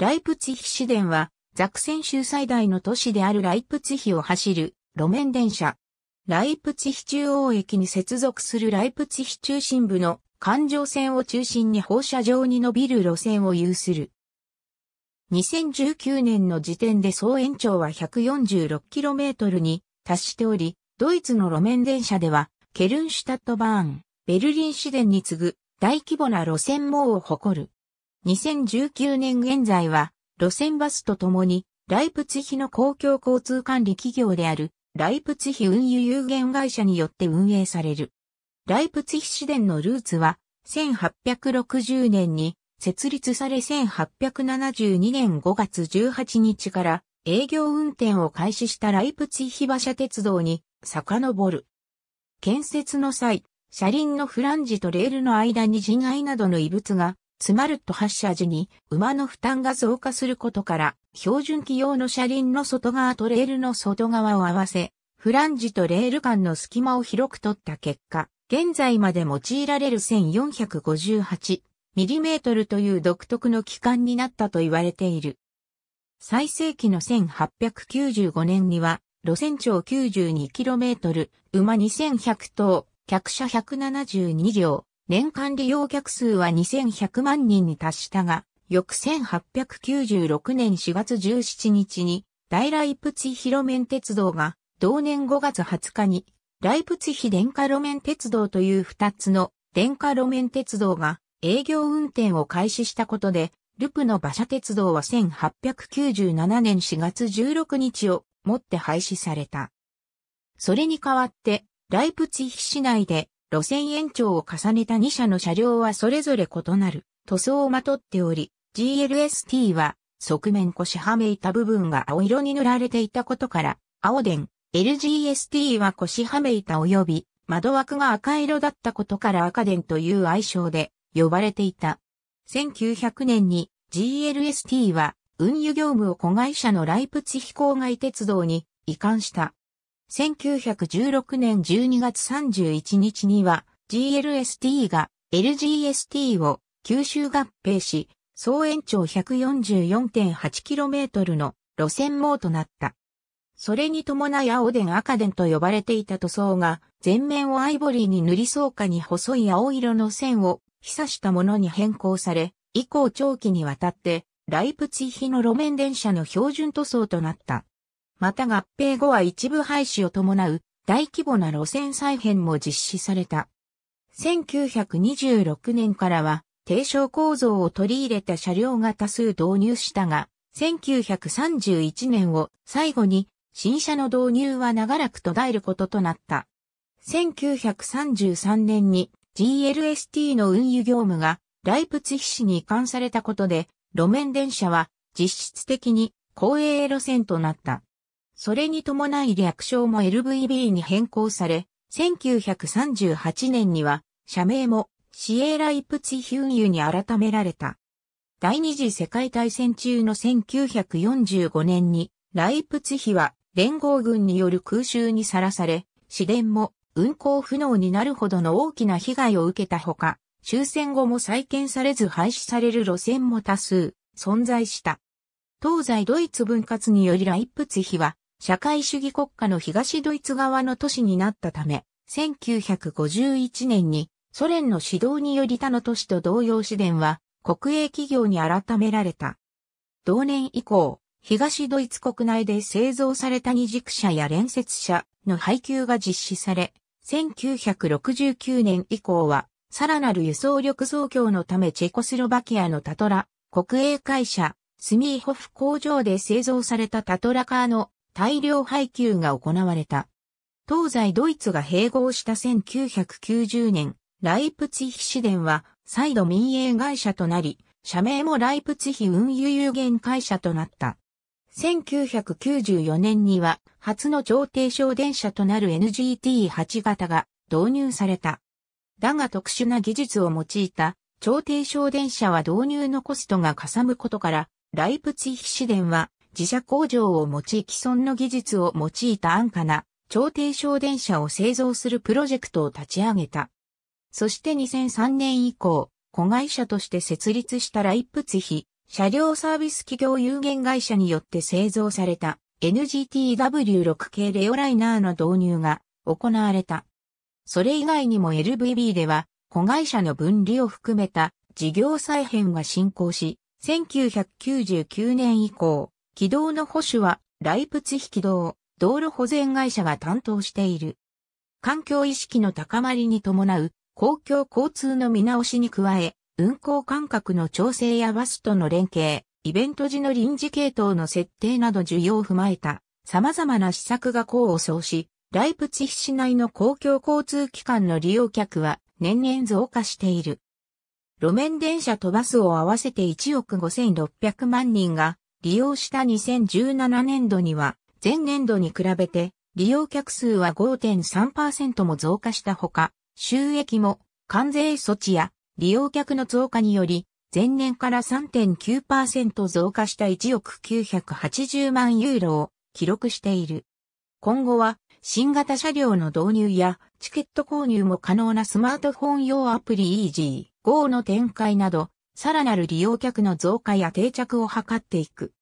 ライプツヒ市電は、ザクセン州最大の都市であるライプツヒを走る路面電車。ライプツヒ中央駅に接続するライプツヒ中心部の環状線を中心に放射状に伸びる路線を有する。2019年の時点で総延長は 146km に達しており、ドイツの路面電車では、ケルンシュタットバーン、ベルリン市電に次ぐ大規模な路線網を誇る。2019年現在は、路線バスとともに、ライプツヒの公共交通管理企業である、ライプツヒ運輸有限会社によって運営される。ライプツヒ市電のルーツは、1860年に設立され1872年5月18日から営業運転を開始したライプツヒ馬車鉄道に遡る。建設の際、車輪のフランジとレールの間に人骸などの異物が詰まると発車時に馬の負担が増加することから、標準機用の車輪の外側とレールの外側を合わせ、フランジとレール間の隙間を広く取った結果、現在まで用いられる 1458mm という独特の機関になったと言われている。最盛期の1895年には、路線長 92km、馬2100頭、客車172両、年間利用客数は2100万人に達したが、翌1896年4月17日に、大ライプツィヒ路面鉄道が、同年5月20日に、ライプツィヒ電化路面鉄道という2つの電化路面鉄道が営業運転を開始したことで、ルプの馬車鉄道は1897年4月16日をもって廃止された。それに代わって、ライプツィヒ市内で路線延長を重ねた2社の車両はそれぞれ異なる塗装をまとっており、GLST は側面腰はめいた部分が青色に塗られていたことから、青電、LGST は腰はめいた及び窓枠が赤色だったことから赤電という愛称で呼ばれていた。1900年に GLST は運輸業務を子会社のライプツヒ郊外鉄道に移管した。1916年12月31日には GLST が LGST を吸収合併し、総延長 144.8km の路線網となった。それに伴い青電赤電と呼ばれていた塗装が、全面をアイボリーに塗りそうかに細い青色の線を示唆したものに変更され、以降長期にわたって、ライプツィヒの路面電車の標準塗装となった。また合併後は一部廃止を伴う大規模な路線再編も実施された。1926年からは、低床構造を取り入れた車両が多数導入したが、1931年を最後に新車の導入は長らく途絶えることとなった。1933年に GLST の運輸業務がライプツヒ市に移管されたことで、路面電車は実質的に公営路線となった。それに伴い略称も LVB に変更され、1938年には社名もシエライプツヒュンユに改められた。第二次世界大戦中の1945年にライプツヒは連合軍による空襲にさらされ、市電も運行不能になるほどの大きな被害を受けたほか、終戦後も再建されず廃止される路線も多数存在した。東西ドイツ分割によりライプツヒは社会主義国家の東ドイツ側の都市になったため、1951年にソ連の指導により他の都市と同様市電は国営企業に改められた。同年以降、東ドイツ国内で製造された二軸車や連接車の配給が実施され、1969年以降は、さらなる輸送力増強のためチェコスロバキアのタトラ、国営会社、スミーホフ工場で製造されたタトラカーの大量配給が行われた。東西ドイツが併合した1990年、ライプツィヒ市電は再度民営会社となり、社名もライプツィヒ運輸有限会社となった。1994年には初の超低商電車となる NGT8 型が導入された。だが特殊な技術を用いた超低商電車は導入のコストがかさむことから、ライプツィヒ市電は自社工場を用い既存の技術を用いた安価な超低床電車を製造するプロジェクトを立ち上げた。そして2003年以降、子会社として設立したライプツヒ、車両サービス企業有限会社によって製造された NGTW6 系レオライナーの導入が行われた。それ以外にも LVB では、子会社の分離を含めた事業再編が進行し、1999年以降、軌道の保守は、ライプツヒ軌道、道路保全会社が担当している。環境意識の高まりに伴う、公共交通の見直しに加え、運行間隔の調整やバスとの連携、イベント時の臨時系統の設定など需要を踏まえた、様々な施策が功を奏し、ライプツヒ市内の公共交通機関の利用客は年々増加している。路面電車とバスを合わせて1億5600万人が利用した2017年度には、前年度に比べて、利用客数は5.3%も増加したほか、収益も関税措置や利用客の増加により、前年から3.9%増加した1億980万ユーロを記録している。今後は新型車両の導入やチケット購入も可能なスマートフォン用アプリ EasyGo の展開などさらなる利用客の増加や定着を図っていく。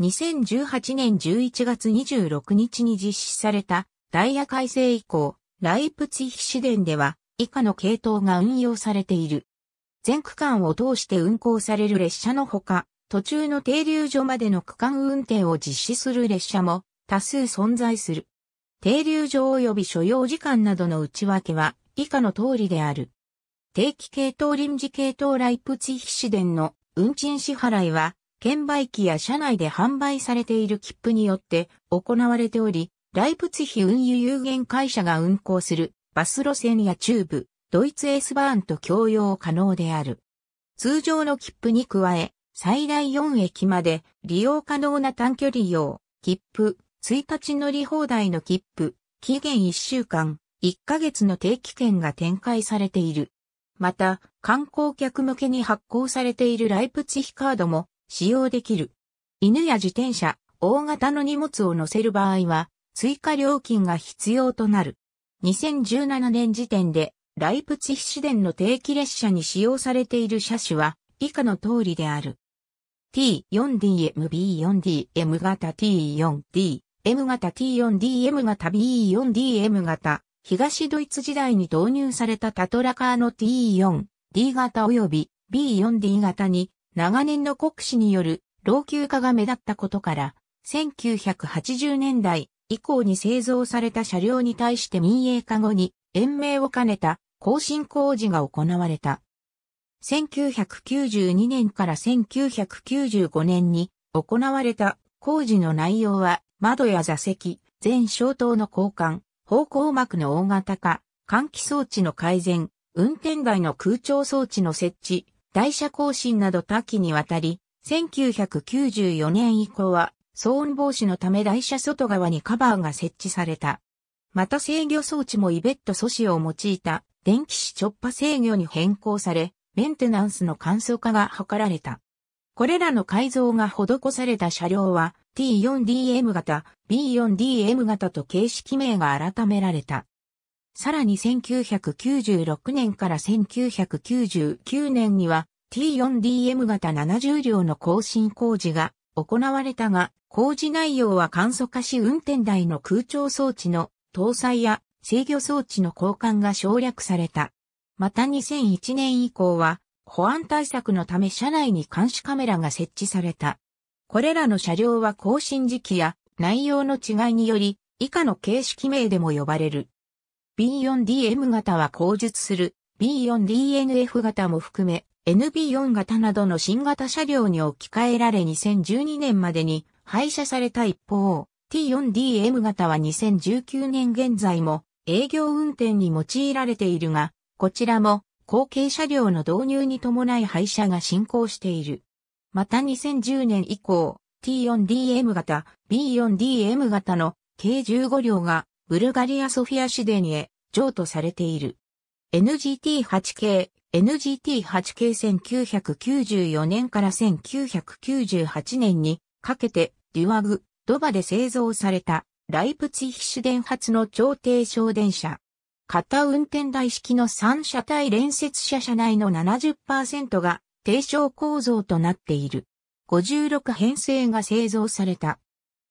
2018年11月26日に実施されたダイヤ改正以降、ライプツィヒ市電では以下の系統が運用されている。全区間を通して運行される列車のほか、途中の停留所までの区間運転を実施する列車も多数存在する。停留所及び所要時間などの内訳は以下の通りである。定期系統臨時系統ライプツィヒ市電の運賃支払いは、券売機や車内で販売されている切符によって行われており、ライプツィヒ運輸有限会社が運行するバス路線や中部、ドイツエースバーンと共用可能である。通常の切符に加え、最大4駅まで利用可能な短距離用、切符、1日乗り放題の切符、期限1週間、1ヶ月の定期券が展開されている。また、観光客向けに発行されているライプツヒカードも使用できる。犬や自転車、大型の荷物を乗せる場合は、追加料金が必要となる。2017年時点で、ライプツヒ市電の定期列車に使用されている車種は、以下の通りである。T4DMB4D M 型 T4D M 型 T4D M 型 B4D M 型東ドイツ時代に導入されたタトラカーの T4、D 型及び B4D 型に長年の国史による老朽化が目立ったことから、1980年代以降に製造された車両に対して民営化後に延命を兼ねた更新工事が行われた。1992年から1995年に行われた工事の内容は窓や座席、全消灯の交換、方向膜の大型化、換気装置の改善、運転外の空調装置の設置、台車更新など多岐にわたり、1994年以降は騒音防止のため台車外側にカバーが設置された。また制御装置もイベット素子を用いた電気子直波制御に変更され、メンテナンスの簡素化が図られた。これらの改造が施された車両は、T4DM 型、B4DM 型と形式名が改められた。さらに1996年から1999年には T4DM 型70両の更新工事が行われたが、工事内容は簡素化し運転台の空調装置の搭載や制御装置の交換が省略された。また2001年以降は保安対策のため車内に監視カメラが設置された。これらの車両は更新時期や内容の違いにより、以下の形式名でも呼ばれる。B4DM 型は口述する、B4DNF 型も含め、NB4 型などの新型車両に置き換えられ2012年までに廃車された一方、T4DM 型は2019年現在も営業運転に用いられているが、こちらも後継車両の導入に伴い廃車が進行している。また2010年以降、T4DM 型、B4DM 型の計15両がブルガリアソフィア市電へ譲渡されている。NGT8 系、NGT8 系1994年から1998年にかけてデュアグ、ドバで製造されたライプツィヒ市電発の超低省電車。片運転台式の三車体連接車車内の70%が低床構造となっている。56編成が製造された。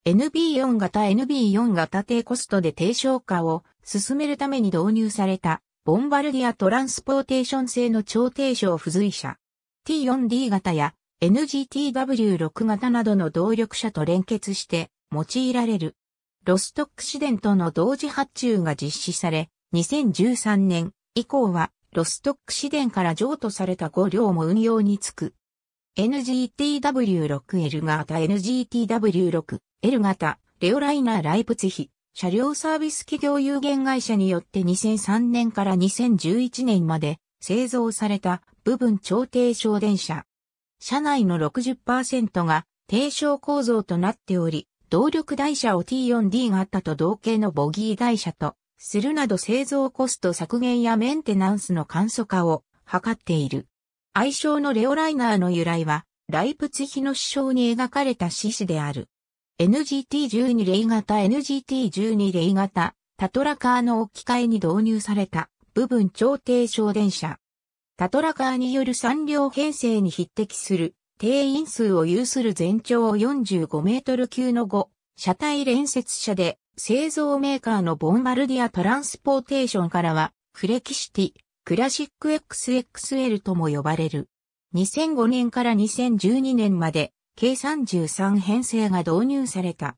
NB4 型 NB4 型低コストで低床化を進めるために導入された、ボンバルディアトランスポーテーション製の超低床付随車。T4D 型や NGTW6 型などの動力車と連結して用いられる。ロストックシデントの同時発注が実施され、2013年以降はロストック市電から譲渡された5両も運用につく。NGTW6L 型 NGTW6L 型レオライナーライプツヒ車両サービス企業有限会社によって2003年から2011年まで製造された部分超低床電車。車内の60%が低床構造となっており、動力台車を T4D があったと同型のボギー台車とするなど製造コスト削減やメンテナンスの簡素化を図っている。愛称のレオライナーの由来は、ライプツヒの首相に描かれた獅子である。NGT12 レイ型 NGT12 レイ型タトラカーの置き換えに導入された部分超低小電車。タトラカーによる3両編成に匹敵する定員数を有する全長45メートル級の5車体連接車で製造メーカーのボンバルディア・トランスポーテーションからは、フレキシティ、クラシック XXL とも呼ばれる。2005年から2012年まで、計33編成が導入された。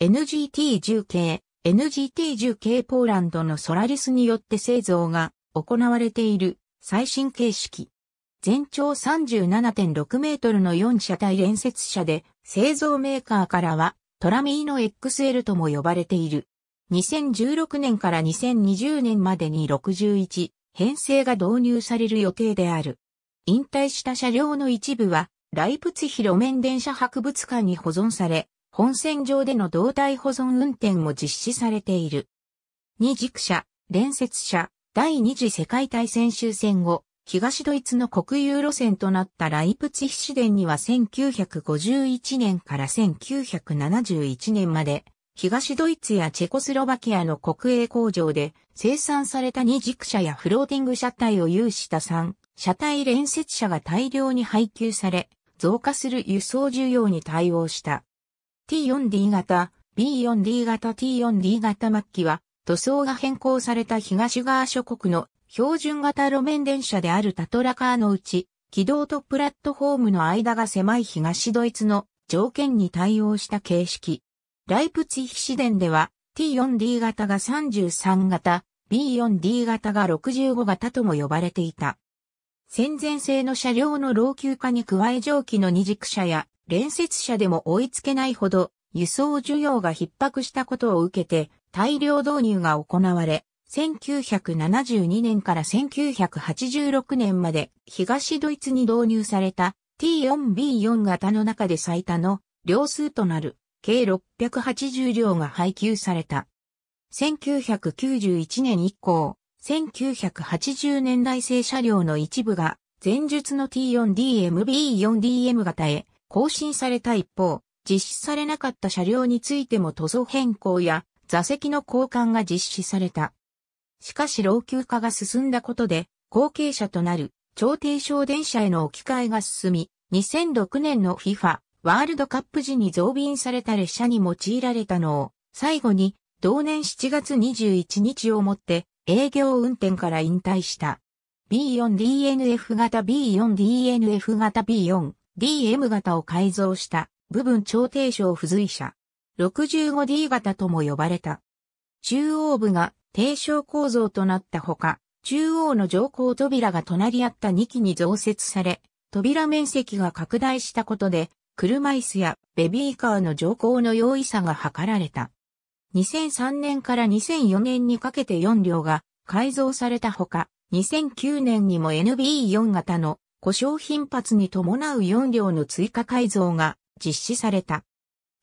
NGT10 系、NGT10 系ポーランドのソラリスによって製造が行われている最新形式。全長37.6メートルの4車体連接車で製造メーカーからはトラミーノ XL とも呼ばれている。2016年から2020年までに61編成が導入される予定である。引退した車両の一部は、ライプツヒ路面電車博物館に保存され、本線上での胴体保存運転も実施されている。二軸車、連接車、第二次世界大戦終戦後、東ドイツの国有路線となったライプツヒ市電には1951年から1971年まで、東ドイツやチェコスロバキアの国営工場で生産された二軸車やフローティング車体を有した3車体連接車が大量に配給され、増加する輸送需要に対応した。T4D 型、B4D 型 T4D 型末期は、塗装が変更された東側諸国の標準型路面電車であるタトラカーのうち、軌道とプラットフォームの間が狭い東ドイツの条件に対応した形式。ライプツィヒ市電では T4D 型が33型、B4D 型が65型とも呼ばれていた。戦前製の車両の老朽化に加え蒸気の二軸車や連接車でも追いつけないほど輸送需要が逼迫したことを受けて大量導入が行われ、1972年から1986年まで東ドイツに導入された T4B4 型の中で最多の両数となる計680両が配給された。1991年以降、1980年代製車両の一部が前述の T4DMB4DM 型へ更新された一方、実施されなかった車両についても塗装変更や座席の交換が実施された。しかし老朽化が進んだことで、後継者となる、超低床電車への置き換えが進み、2006年の FIFA ワールドカップ時に増便された列車に用いられたのを、最後に、同年7月21日をもって、営業運転から引退した。B4DNF 型 B4DNF 型 B4DM 型を改造した部分超低床付随車 65D 型とも呼ばれた。中央部が低床構造となったほか、中央の乗降扉が隣り合った2機に増設され、扉面積が拡大したことで、車椅子やベビーカーの乗降の容易さが図られた。2003年から2004年にかけて4両が改造されたほか、2009年にも n b 4型の故障頻発に伴う4両の追加改造が実施された。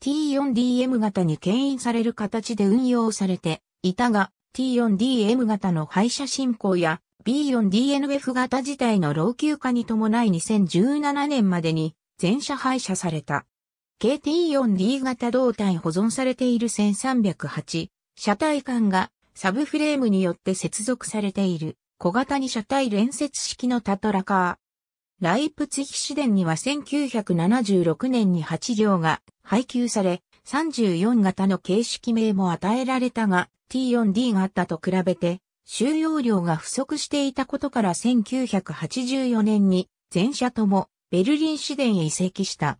T4DM 型に牽引される形で運用されていたが、T4DM 型の廃車進行や B4DNF 型自体の老朽化に伴い2017年までに全車廃車された。KT4D 型胴体保存されている1308、車体間がサブフレームによって接続されている小型に車体連接式のタトラカー。ライプツヒ市電には1976年に8両が配給され、34型の形式名も与えられたが、T4D があったと比べて、収容量が不足していたことから1984年に全車ともベルリン市電へ移籍した。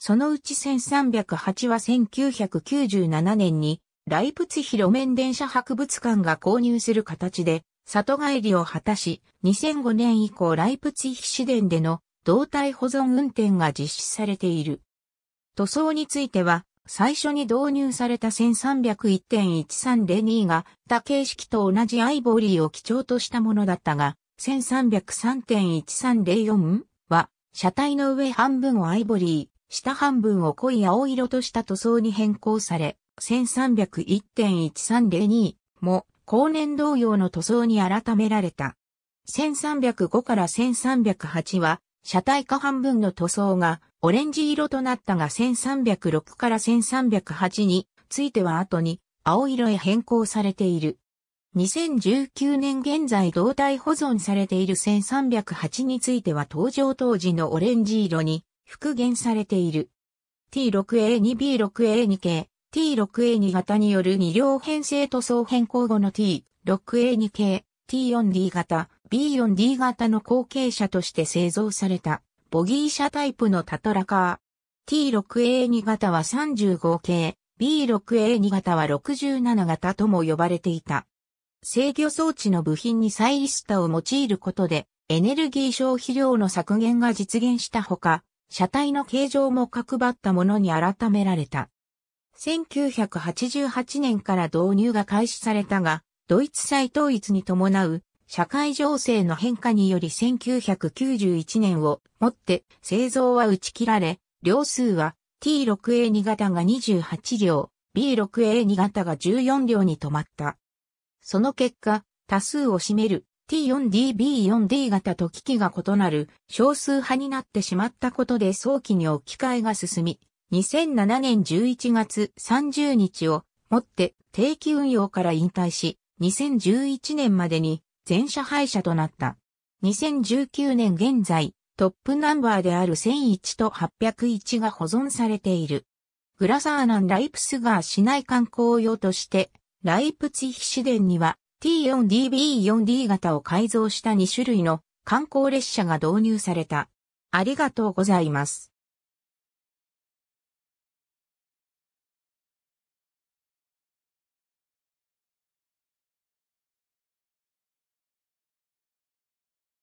そのうち1308は1997年にライプツヒ路面電車博物館が購入する形で里帰りを果たし、2005年以降ライプツヒ市電での胴体保存運転が実施されている。塗装については最初に導入された1301.1302が他形式と同じアイボリーを基調としたものだったが、1303.1304は車体の上半分をアイボリー、下半分を濃い青色とした塗装に変更され、1301.1302も後年同様の塗装に改められた。1305から1308は車体下半分の塗装がオレンジ色となったが1306から1308については後に青色へ変更されている。2019年現在胴体保存されている1308については登場当時のオレンジ色に復元されている。T6A2B6A2 系、T6A2 型による2両編成塗装変更後の T6A2 系、T4D 型、B4D 型の後継車として製造されたボギー車タイプのタトラカー。T6A2 型は35系、B6A2 型は67型とも呼ばれていた。制御装置の部品にサイリスタを用いることでエネルギー消費量の削減が実現したほか、車体の形状も角張ったものに改められた。1988年から導入が開始されたが、ドイツ再統一に伴う社会情勢の変化により1991年をもって製造は打ち切られ、両数は T6A2 型が28両、B6A2 型が14両に止まった。その結果、多数を占める T4DB4D 型と機器が異なる少数派になってしまったことで早期に置き換えが進み、2007年11月30日をもって定期運用から引退し、2011年までに全社廃車となった。2019年現在、トップナンバーである1001と801が保存されている。グラサーナン・ライプスガー市内観光用として、ライプツィヒ市電には T4DB4D 型を改造した2種類の観光列車が導入された。ありがとうございます。